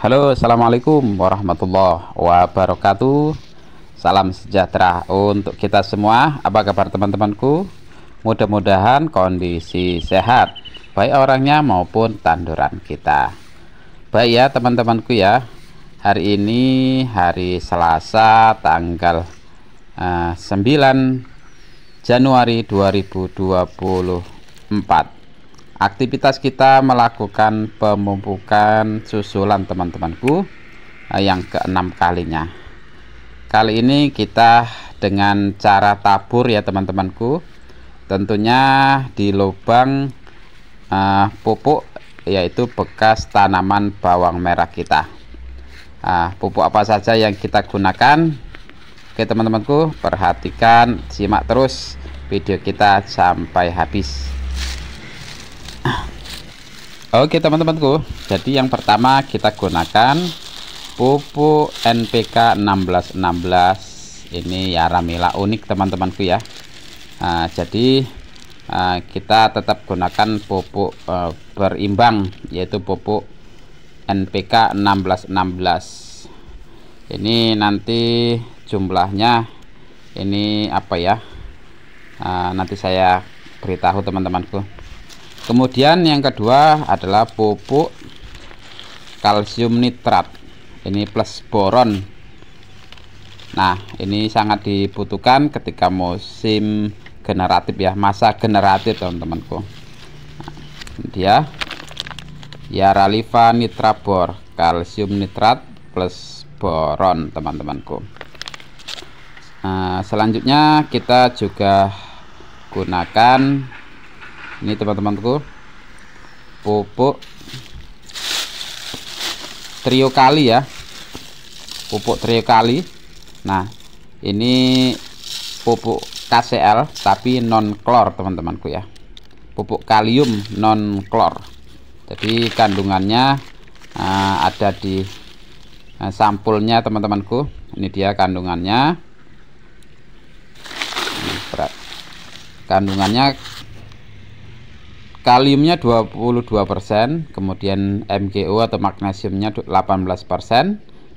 Halo assalamualaikum warahmatullahi wabarakatuh Salam sejahtera untuk kita semua Apa kabar teman-temanku Mudah-mudahan kondisi sehat Baik orangnya maupun tanduran kita Baik ya teman-temanku ya Hari ini hari Selasa tanggal uh, eh, 9 Januari 2024 aktivitas kita melakukan pemupukan susulan teman-temanku eh, yang keenam kalinya kali ini kita dengan cara tabur ya teman-temanku tentunya di lubang uh, pupuk yaitu bekas tanaman bawang merah kita uh, pupuk apa saja yang kita gunakan oke teman-temanku perhatikan simak terus video kita sampai habis Oke teman-temanku jadi yang pertama kita gunakan pupuk NPK 1616 ini ya ramila unik teman-temanku ya uh, jadi uh, kita tetap gunakan pupuk uh, berimbang yaitu pupuk NPK 1616 ini nanti jumlahnya ini apa ya uh, nanti saya beritahu teman-temanku kemudian yang kedua adalah pupuk kalsium nitrat ini plus boron nah ini sangat dibutuhkan ketika musim generatif ya masa generatif teman-temanku nah, dia Yaraliva nitrabor kalsium nitrat plus boron teman-temanku nah selanjutnya kita juga gunakan ini teman-temanku pupuk trio kali ya pupuk trio kali nah ini pupuk KCL tapi non klor teman-temanku ya pupuk kalium non klor jadi kandungannya uh, ada di uh, sampulnya teman-temanku ini dia kandungannya ini berat kandungannya kaliumnya 22 kemudian MgO atau magnesiumnya 18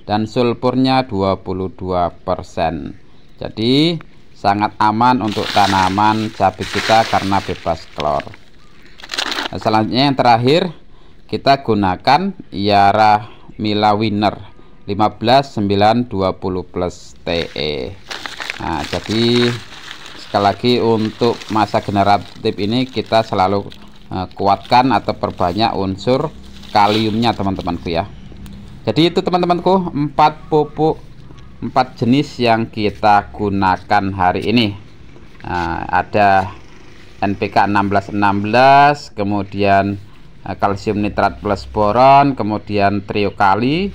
dan sulfurnya 22 jadi sangat aman untuk tanaman cabai kita karena bebas klor nah, selanjutnya yang terakhir kita gunakan Yara Mila Winner 15920 plus TE nah jadi sekali lagi untuk masa generatif ini kita selalu Eh, kuatkan atau perbanyak unsur kaliumnya teman-temanku ya jadi itu teman-temanku empat pupuk empat jenis yang kita gunakan hari ini nah, ada NPK 1616 kemudian eh, kalsium nitrat plus boron kemudian trio kali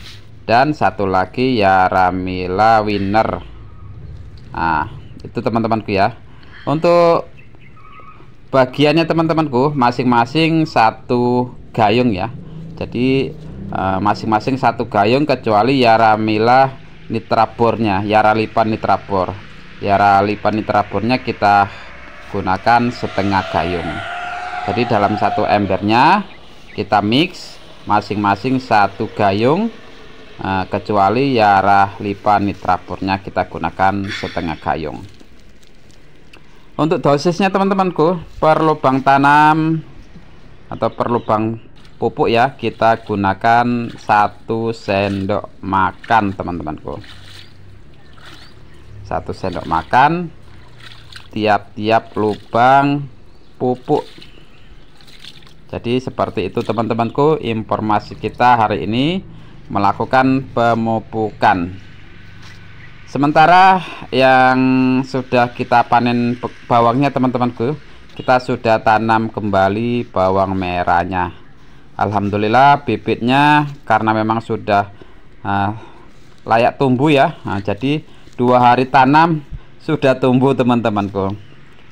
dan satu lagi ya Ramila Winner nah itu teman-temanku ya untuk bagiannya teman-temanku masing-masing satu gayung ya jadi eh, masing-masing uh, satu gayung kecuali Yaramila nitrabornya Yaralipan nitrabor Yaralipan nitrabornya kita gunakan setengah gayung jadi dalam satu embernya kita mix masing-masing satu gayung uh, kecuali Yaralipan nitrabornya kita gunakan setengah gayung untuk dosisnya teman-temanku per lubang tanam atau per lubang pupuk ya kita gunakan satu sendok makan teman-temanku satu sendok makan tiap-tiap lubang pupuk jadi seperti itu teman-temanku informasi kita hari ini melakukan pemupukan sementara yang sudah kita panen bawangnya teman-temanku kita sudah tanam kembali bawang merahnya Alhamdulillah bibitnya karena memang sudah uh, layak tumbuh ya nah, jadi dua hari tanam sudah tumbuh teman-temanku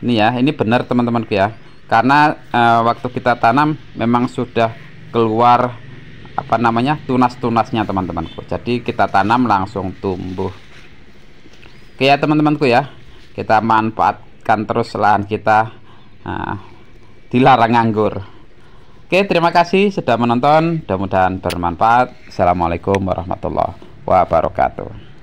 ini ya ini benar teman-temanku ya karena e, waktu kita tanam memang sudah keluar apa namanya tunas-tunasnya teman-temanku jadi kita tanam langsung tumbuh Oke ya teman-temanku ya kita manfaatkan terus lahan kita nah, dilarang nganggur Oke terima kasih sudah menonton mudah-mudahan bermanfaat Assalamualaikum warahmatullahi wabarakatuh